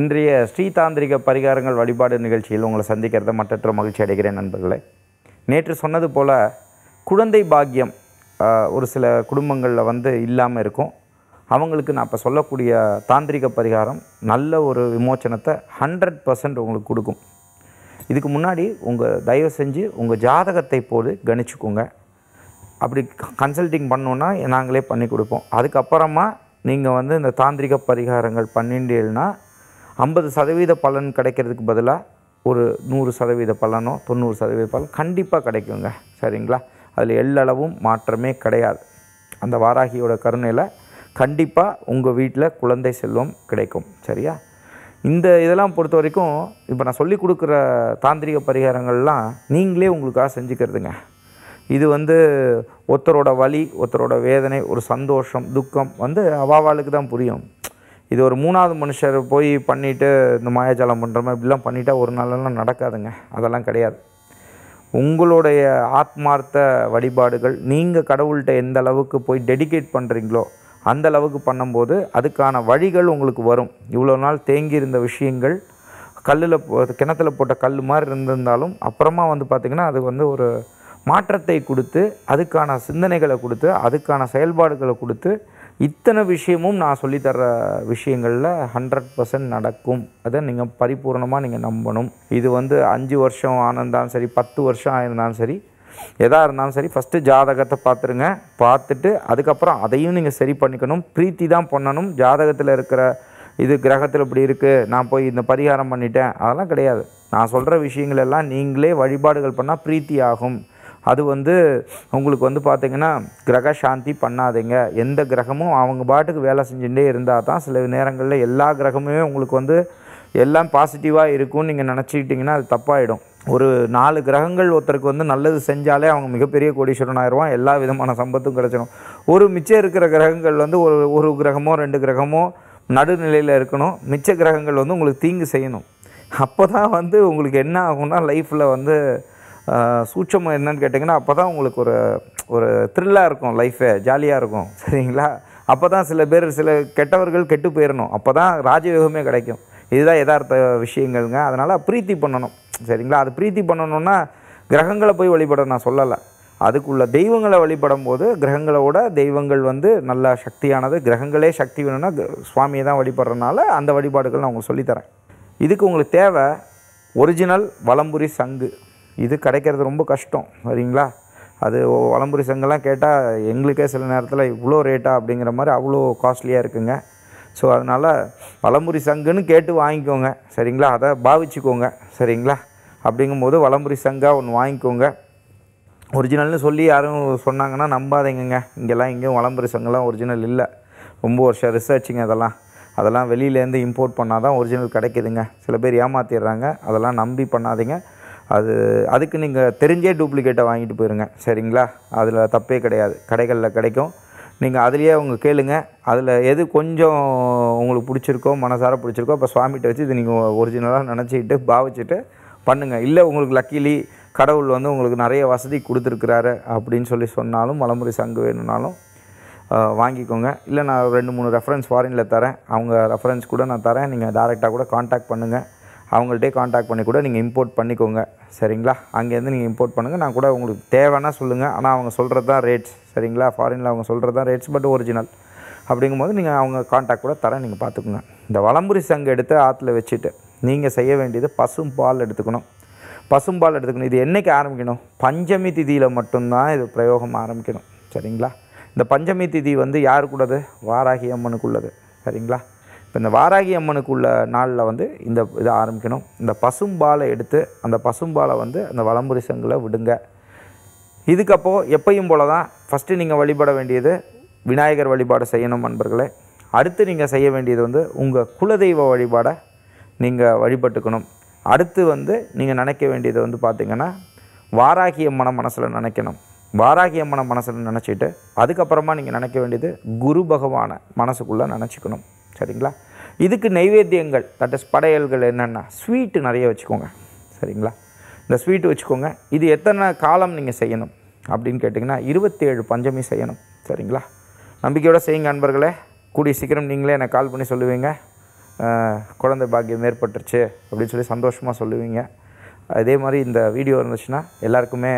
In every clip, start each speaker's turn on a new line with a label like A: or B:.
A: இன்றைய ஸ்ரீதாந்திரிக பரிகாரங்கள் வழிபாடு நிகழ்ச்சியில் உங்களை சந்திக்கிறத மற்றற்ற மகிழ்ச்சி அடைகிறேன் நண்பர்களே நேற்று சொன்னது போல் குழந்தை பாக்கியம் ஒரு சில குடும்பங்களில் வந்து இல்லாமல் இருக்கும் அவங்களுக்கு நான் இப்போ சொல்லக்கூடிய தாந்திரிக பரிகாரம் நல்ல ஒரு விமோச்சனத்தை ஹண்ட்ரட் பர்சன்ட் உங்களுக்கு கொடுக்கும் இதுக்கு முன்னாடி உங்கள் தயவு செஞ்சு உங்கள் ஜாதகத்தை போது கணிச்சுக்கோங்க அப்படி கன்சல்டிங் பண்ணோன்னா நாங்களே பண்ணி கொடுப்போம் அதுக்கப்புறமா நீங்கள் வந்து இந்த தாந்திரிக பரிகாரங்கள் பண்ணிட்டீங்கன்னா ஐம்பது சதவீத பலன் கிடைக்கிறதுக்கு பதிலாக ஒரு நூறு சதவீத பலனோ தொண்ணூறு சதவீத பலன் கண்டிப்பாக கிடைக்குங்க சரிங்களா அதில் எல்லளவும் மாற்றமே கிடையாது அந்த வாராகியோட கருணையில் கண்டிப்பாக உங்கள் வீட்டில் குழந்தை செல்வம் கிடைக்கும் சரியா இந்த இதெல்லாம் பொறுத்த வரைக்கும் இப்போ நான் சொல்லி கொடுக்குற தாந்திரிக பரிகாரங்கள்லாம் நீங்களே உங்களுக்காக செஞ்சுக்கிறதுங்க இது வந்து ஒருத்தரோட வலி ஒருத்தரோட வேதனை ஒரு சந்தோஷம் துக்கம் வந்து அவாவாளுக்கு தான் புரியும் இது ஒரு மூணாவது மனுஷர் போய் பண்ணிவிட்டு இந்த மாயாஜாலம் பண்ணுற மாதிரி இப்படிலாம் பண்ணிட்டா ஒரு நாளெல்லாம் நடக்காதுங்க அதெல்லாம் கிடையாது உங்களுடைய ஆத்மார்த்த வழிபாடுகள் நீங்கள் கடவுள்கிட்ட எந்த அளவுக்கு போய் டெடிகேட் பண்ணுறீங்களோ அந்த அளவுக்கு பண்ணும்போது அதுக்கான வழிகள் உங்களுக்கு வரும் இவ்வளோ நாள் தேங்கி இருந்த விஷயங்கள் கல்லில் கிணத்துல போட்ட கல் மாதிரி இருந்திருந்தாலும் அப்புறமா வந்து பார்த்திங்கன்னா அது வந்து ஒரு மாற்றத்தை கொடுத்து அதுக்கான சிந்தனைகளை கொடுத்து அதுக்கான செயல்பாடுகளை கொடுத்து இத்தனை விஷயமும் நான் சொல்லித்தர விஷயங்களில் ஹண்ட்ரட் பர்சன்ட் நடக்கும் அதை நீங்கள் பரிபூர்ணமாக நீங்கள் நம்பணும் இது வந்து அஞ்சு வருஷம் ஆனந்தாலும் சரி பத்து வருஷம் ஆயிருந்தாலும் சரி எதாக இருந்தாலும் சரி ஃபஸ்ட்டு ஜாதகத்தை பார்த்துருங்க பார்த்துட்டு அதுக்கப்புறம் அதையும் நீங்கள் சரி பண்ணிக்கணும் பிரீத்தி தான் பண்ணணும் ஜாதகத்தில் இருக்கிற இது கிரகத்தில் இப்படி இருக்குது நான் போய் இந்த பரிகாரம் பண்ணிட்டேன் அதெல்லாம் கிடையாது நான் சொல்கிற விஷயங்கள் எல்லாம் நீங்களே வழிபாடுகள் பண்ணால் பிரீத்தி ஆகும் அது வந்து உங்களுக்கு வந்து பார்த்திங்கன்னா கிரக சாந்தி பண்ணாதீங்க எந்த கிரகமும் அவங்க பாட்டுக்கு வேலை செஞ்சுட்டே இருந்தால் தான் சில நேரங்களில் எல்லா கிரகமுமே உங்களுக்கு வந்து எல்லாம் பாசிட்டிவாக இருக்கும்னு நீங்கள் நினச்சிக்கிட்டிங்கன்னா அது தப்பாயிடும் ஒரு நாலு கிரகங்கள் ஒருத்தருக்கு வந்து நல்லது செஞ்சாலே அவங்க மிகப்பெரிய கோடீஸ்வரன் ஆயிடுவான் எல்லா விதமான சம்பத்தும் கிடச்சிடும் ஒரு மிச்சம் இருக்கிற கிரகங்கள் வந்து ஒரு ஒரு கிரகமோ ரெண்டு கிரகமோ நடுநிலையில் இருக்கணும் மிச்ச கிரகங்கள் வந்து உங்களுக்கு தீங்கு செய்யணும் அப்போ தான் வந்து உங்களுக்கு என்ன ஆகும்னா லைஃப்பில் வந்து சூட்சம் என்னன்னு கேட்டிங்கன்னா அப்போ தான் உங்களுக்கு ஒரு ஒரு த்ரில்லாக இருக்கும் லைஃபே ஜாலியாக இருக்கும் சரிங்களா அப்போ தான் சில பேர் சில கெட்டவர்கள் கெட்டு போயிடணும் அப்போ தான் ராஜயோகமே கிடைக்கும் இதுதான் யதார்த்த விஷயங்கள்ங்க அதனால் பிரீத்தி பண்ணணும் சரிங்களா அது பிரீத்தி பண்ணணும்னா கிரகங்களை போய் வழிபட நான் சொல்லலை அதுக்குள்ள தெய்வங்களை வழிபடும் போது கிரகங்களோட தெய்வங்கள் வந்து நல்ல சக்தியானது கிரகங்களே சக்தி வேணும்னா சுவாமியை தான் வழிபடுறதுனால அந்த வழிபாடுகள் நான் உங்களுக்கு சொல்லித்தரேன் இதுக்கு உங்களுக்கு தேவை ஒரிஜினல் வலம்புரி சங்கு இது கிடைக்கிறது ரொம்ப கஷ்டம் சரிங்களா அது வளம்புரி சங்கெல்லாம் கேட்டால் எங்களுக்கே சில நேரத்தில் இவ்வளோ ரேட்டா அப்படிங்கிற மாதிரி அவ்வளோ காஸ்ட்லியாக இருக்குங்க ஸோ அதனால் வளம்புரி சங்குன்னு கேட்டு வாங்கிக்கோங்க சரிங்களா அதை பாவிச்சுக்கோங்க சரிங்களா அப்படிங்கும்போது வளம்புரி சங்காக ஒன்று வாங்கிக்கோங்க ஒரிஜினல்னு சொல்லி யாரும் சொன்னாங்கன்னா நம்பாதீங்கங்க இங்கெல்லாம் எங்கேயும் வளம்புரி சங்கெல்லாம் ஒரிஜினல் இல்லை ரொம்ப வருஷம் ரிசர்ச்சிங்க அதெல்லாம் அதெல்லாம் வெளியிலேருந்து இம்போர்ட் பண்ணால் தான் ஒரிஜினல் கிடைக்குதுங்க சில பேர் ஏமாற்றிடுறாங்க அதெல்லாம் நம்பி பண்ணாதீங்க அது அதுக்கு நீங்கள் தெரிஞ்சே டூப்ளிகேட்டை வாங்கிட்டு போயிருங்க சரிங்களா அதில் தப்பே கிடையாது கடைகளில் கிடைக்கும் நீங்கள் அதுலேயே அவங்க கேளுங்க அதில் எது கொஞ்சம் உங்களுக்கு பிடிச்சிருக்கோ மனசார பிடிச்சிருக்கோ அப்போ சுவாமிகிட்ட வச்சு இது நீங்கள் ஒரிஜினலாக நினச்சிக்கிட்டு பாவிச்சுட்டு பண்ணுங்கள் இல்லை உங்களுக்கு லக்கிலி கடவுள் வந்து உங்களுக்கு நிறைய வசதி கொடுத்துருக்குறாரு அப்படின்னு சொல்லி சொன்னாலும் மலமுறை சங்கு வேணும்னாலும் வாங்கிக்கோங்க இல்லை நான் ரெண்டு மூணு ரெஃபரன்ஸ் ஃபாரினில் தரேன் அவங்க ரெஃபரன்ஸ் கூட நான் தரேன் நீங்கள் டேரெக்டாக கூட காண்டாக்ட் பண்ணுங்கள் அவங்கள்ட்டே காண்டாக்ட் பண்ணி கூட நீங்கள் இம்போர்ட் பண்ணிக்கோங்க சரிங்களா அங்கேருந்து நீங்கள் இம்போர்ட் பண்ணுங்கள் நான் கூட உங்களுக்கு தேவைன்னா சொல்லுங்கள் ஆனால் அவங்க சொல்கிறது தான் ரேட்ஸ் சரிங்களா ஃபாரினில் அவங்க சொல்கிறது தான் ரேட்ஸ் பட் ஒரிஜினல் அப்படிங்கும்போது நீங்கள் அவங்க காண்டாக்ட் கூட தரேன் நீங்கள் பார்த்துக்குங்க இந்த வளம்புரி சங்கு எடுத்து ஆற்றுல வச்சுட்டு நீங்கள் செய்ய வேண்டியது பசும் பால் எடுத்துக்கணும் பசும் பால் எடுத்துக்கணும் இது என்றைக்கு ஆரம்பிக்கணும் பஞ்சமி திதியில் மட்டும்தான் இது பிரயோகம் ஆரம்பிக்கணும் சரிங்களா இந்த பஞ்சமி திதி வந்து யாருக்குள்ளது வாராகி அம்மனுக்குள்ளது சரிங்களா இப்போ இந்த வாராகி அம்மனுக்கு உள்ள நாளில் வந்து இந்த இதை ஆரம்பிக்கணும் இந்த பசும்பாலை எடுத்து அந்த பசும்பாலை வந்து அந்த வலம்புரி சங்கில் விடுங்க இதுக்கப்போ எப்பையும் போல தான் ஃபஸ்ட்டு நீங்கள் வழிபட வேண்டியது விநாயகர் வழிபாடு செய்யணும் நண்பர்களே அடுத்து நீங்கள் செய்ய வேண்டியது வந்து உங்கள் குலதெய்வ வழிபாடை நீங்கள் வழிபட்டுக்கணும் அடுத்து வந்து நீங்கள் நினைக்க வேண்டியது வந்து பார்த்திங்கன்னா வாராகி அம்மனை மனசில் நினைக்கணும் வாராகி அம்மனை மனசில் நினச்சிட்டு அதுக்கப்புறமா நீங்கள் நினைக்க வேண்டியது குரு பகவானை மனசுக்குள்ளே நினச்சிக்கணும் சரிங்களா இதுக்கு நைவேத்தியங்கள் தட் இஸ் படையல்கள் என்னென்னா ஸ்வீட்டு நிறைய வச்சுக்கோங்க சரிங்களா இந்த ஸ்வீட்டு வச்சுக்கோங்க இது எத்தனை காலம் நீங்கள் செய்யணும் அப்படின்னு கேட்டிங்கன்னா இருபத்தேழு பஞ்சமி செய்யணும் சரிங்களா நம்பிக்கையோடு செய்யுங்க அன்பர்களே கூடிய சீக்கிரம் நீங்களே எனக்கு கால் பண்ணி சொல்லுவீங்க குழந்தை பாக்கியம் ஏற்பட்டுருச்சு அப்படின்னு சொல்லி சந்தோஷமாக சொல்லுவீங்க அதே மாதிரி இந்த வீடியோ இருந்துச்சுன்னா எல்லாருக்குமே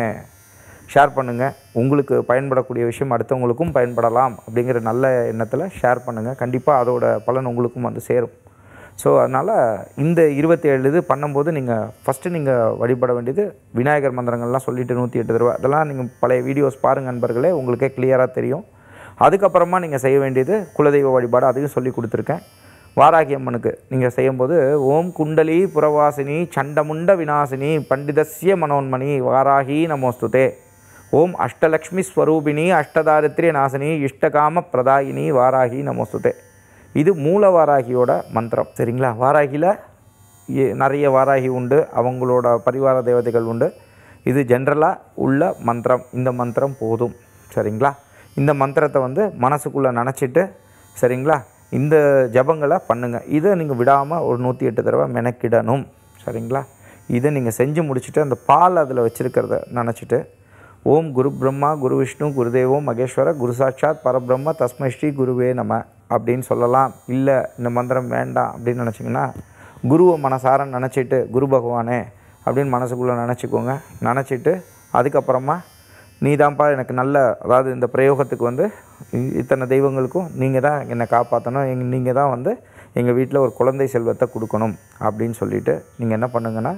A: ஷேர் பண்ணுங்கள் உங்களுக்கு பயன்படக்கூடிய விஷயம் அடுத்தவங்களுக்கும் பயன்படலாம் அப்படிங்கிற நல்ல எண்ணத்தில் ஷேர் பண்ணுங்கள் கண்டிப்பாக அதோட பலன் உங்களுக்கும் வந்து சேரும் ஸோ அதனால் இந்த இருபத்தி ஏழு இது பண்ணும்போது நீங்கள் ஃபஸ்ட்டு நீங்கள் வழிபட வேண்டியது விநாயகர் மந்திரங்கள்லாம் சொல்லிவிட்டு நூற்றி எட்டு தருவா அதெல்லாம் நீங்கள் பழைய வீடியோஸ் பாருங்கள் நண்பர்களே உங்களுக்கே கிளியராக தெரியும் அதுக்கப்புறமா நீங்கள் செய்ய வேண்டியது குலதெய்வ வழிபாடு அதையும் சொல்லி கொடுத்துருக்கேன் வாராகி அம்மனுக்கு நீங்கள் செய்யும்போது ஓம் குண்டலி புறவாசினி சண்டமுண்ட வினாசினி பண்டிதஸ்ய மனோன்மணி வாராகி நமோஸ்துதே ஓம் அஷ்டலக்ஷ்மி ஸ்வரூபிணி அஷ்டதாரித்ரிய நாசினி இஷ்டகாம பிரதாயினி வாராகி நமோஸ்துதே இது மூல வாராகியோட மந்திரம் சரிங்களா வாராகியில் நிறைய வாராகி உண்டு அவங்களோட பரிவார தேவதைகள் உண்டு இது ஜென்ரலாக உள்ள மந்திரம் இந்த மந்திரம் போதும் சரிங்களா இந்த மந்திரத்தை வந்து மனசுக்குள்ளே நினச்சிட்டு சரிங்களா இந்த ஜபங்களை பண்ணுங்கள் இதை நீங்கள் விடாமல் ஒரு நூற்றி எட்டு தடவை மெனக்கிடணும் சரிங்களா இதை நீங்கள் செஞ்சு முடிச்சுட்டு அந்த பால் அதில் வச்சுருக்கிறத நினச்சிட்டு ஓம் குரு பிரம்மா குரு விஷ்ணு குருதேவோ மகேஸ்வர குரு சாட்சாத் பரபிரம்ம தஸ்மை ஸ்ரீ குருவே நம அப்படின்னு சொல்லலாம் இல்லை இந்த மந்திரம் வேண்டாம் அப்படின்னு நினச்சிங்கன்னா குருவை மனசார நினச்சிட்டு குரு பகவானே அப்படின்னு மனசுக்குள்ளே நினச்சிக்கோங்க நினச்சிட்டு அதுக்கப்புறமா நீ தான்ப்பா எனக்கு நல்ல அதாவது இந்த பிரயோகத்துக்கு வந்து இத்தனை தெய்வங்களுக்கும் நீங்கள் தான் என்னை காப்பாற்றணும் எங் நீங்கள் தான் வந்து எங்கள் வீட்டில் ஒரு குழந்தை செல்வத்தை கொடுக்கணும் அப்படின்னு சொல்லிவிட்டு நீங்கள் என்ன பண்ணுங்கன்னா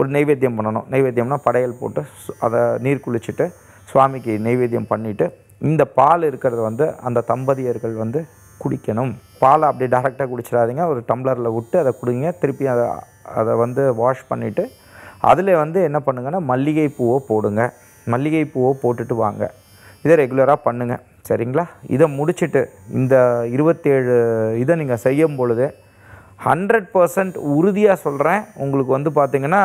A: ஒரு நைவேத்தியம் பண்ணணும் நைவேத்தியம்னா படையல் போட்டு அதை நீர் குளிச்சுட்டு சுவாமிக்கு நைவேத்தியம் பண்ணிவிட்டு இந்த பால் இருக்கிறது வந்து அந்த தம்பதியர்கள் வந்து குடிக்கணும் பாலை அப்படியே டேரெக்டாக குடிச்சிடாதீங்க ஒரு டம்ளரில் விட்டு அதை குடிங்க திருப்பி அதை அதை வந்து வாஷ் பண்ணிவிட்டு அதில் வந்து என்ன பண்ணுங்கன்னா மல்லிகை பூவை போடுங்க மல்லிகை பூவை போட்டுட்டு வாங்க இதை ரெகுலராக பண்ணுங்கள் சரிங்களா இதை முடிச்சுட்டு இந்த இருபத்தேழு இதை நீங்கள் செய்யும் பொழுது ஹண்ட்ரட் பர்சன்ட் உறுதியாக சொல்கிறேன் உங்களுக்கு வந்து பார்த்திங்கன்னா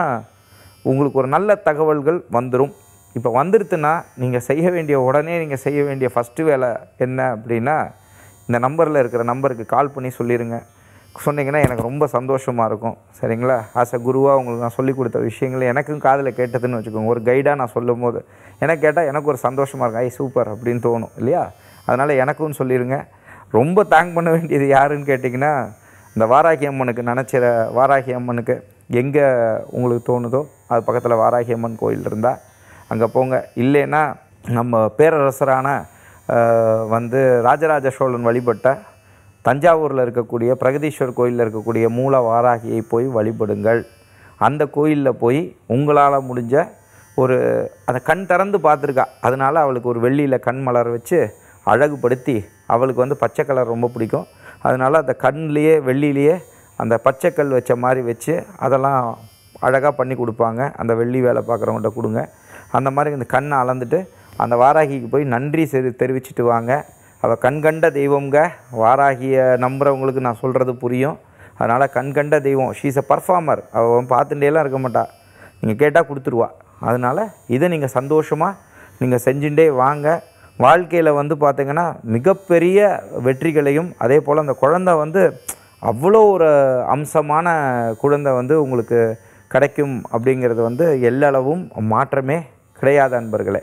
A: உங்களுக்கு ஒரு நல்ல தகவல்கள் வந்துடும் இப்போ வந்துடுத்துன்னா நீங்கள் செய்ய வேண்டிய உடனே நீங்கள் செய்ய வேண்டிய ஃபஸ்ட்டு வேலை என்ன அப்படின்னா இந்த நம்பரில் இருக்கிற நம்பருக்கு கால் பண்ணி சொல்லிடுங்க சொன்னிங்கன்னா எனக்கு ரொம்ப சந்தோஷமாக இருக்கும் சரிங்களா ஆஸ் அ குருவாக உங்களுக்கு நான் சொல்லிக் கொடுத்த விஷயங்கள் எனக்கும் காதில் கேட்டதுன்னு வச்சுக்கோங்க ஒரு கைடாக நான் சொல்லும் போது எனக்கு கேட்டால் எனக்கு ஒரு சந்தோஷமாக இருக்கும் ஐ சூப்பர் அப்படின்னு தோணும் இல்லையா அதனால் எனக்கும் சொல்லிடுங்க ரொம்ப தேங்க் பண்ண வேண்டியது யாருன்னு கேட்டிங்கன்னா இந்த வாராகி அம்மனுக்கு நினச்ச வாராகி அம்மனுக்கு எங்கே உங்களுக்கு தோணுதோ அது பக்கத்தில் வாராகி அம்மன் கோயில் இருந்தால் அங்கே போங்க இல்லைன்னா நம்ம பேரரசரான வந்து ராஜராஜ சோழன் வழிபட்ட தஞ்சாவூரில் இருக்கக்கூடிய பிரகதீஸ்வர் கோயிலில் இருக்கக்கூடிய மூல வாராகியை போய் வழிபடுங்கள் அந்த கோயிலில் போய் உங்களால் முடிஞ்ச ஒரு அதை கண் திறந்து பார்த்துருக்கா அதனால் அவளுக்கு ஒரு வெள்ளியில் கண் மலர் வச்சு அழகுபடுத்தி அவளுக்கு வந்து பச்சை கலர் ரொம்ப பிடிக்கும் அதனால் அந்த கண்ணிலேயே வெள்ளிலேயே அந்த பச்சைக்கல் வச்ச மாதிரி வச்சு அதெல்லாம் அழகாக பண்ணி கொடுப்பாங்க அந்த வெள்ளி வேலை பார்க்குறவங்கள்ட்ட கொடுங்க அந்த மாதிரி இந்த கண்ணை அளந்துட்டு அந்த வாராகிக்கு போய் நன்றி செ தெரிவிச்சுட்டு வாங்க அவள் கண்கண்ட தெய்வங்க வாராகியை நம்புகிறவங்களுக்கு நான் சொல்கிறது புரியும் அதனால் கண்கண்ட தெய்வம் ஷீஸ் அ பர்ஃபார்மர் அவன் பார்த்துட்டேலாம் இருக்க மாட்டாள் நீங்கள் கேட்டால் கொடுத்துருவா அதனால் இதை நீங்கள் சந்தோஷமாக நீங்கள் செஞ்சுட்டே வாங்க வாழ்க்கையில் வந்து பார்த்திங்கன்னா மிகப்பெரிய வெற்றிகளையும் அதே போல் அந்த குழந்த வந்து அவ்வளோ ஒரு அம்சமான குழந்தை வந்து உங்களுக்கு கிடைக்கும் அப்படிங்கிறது வந்து எல்லளவும் மாற்றமே கிடையாது அன்பர்களே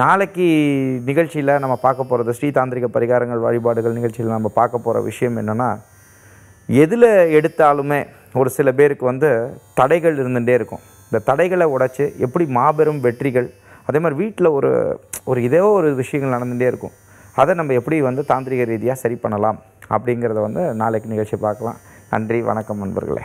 A: நாளைக்கு நிகழ்ச்சியில் நம்ம பார்க்க போகிறது ஸ்ரீதாந்திரிக பரிகாரங்கள் வழிபாடுகள் நிகழ்ச்சியில் நம்ம பார்க்க போகிற விஷயம் என்னென்னா எதில் எடுத்தாலுமே ஒரு சில பேருக்கு வந்து தடைகள் இருந்துகிட்டே இருக்கும் இந்த தடைகளை உடைச்சி எப்படி மாபெரும் வெற்றிகள் அதே மாதிரி வீட்டில் ஒரு ஒரு இதோ ஒரு விஷயங்கள் நடந்துகிட்டே இருக்கும் அதை நம்ம எப்படி வந்து தாந்திரிக ரீதியாக சரி பண்ணலாம் அப்படிங்கிறத வந்து நாளைக்கு நிகழ்ச்சி பார்க்கலாம் நன்றி வணக்கம் நண்பர்களே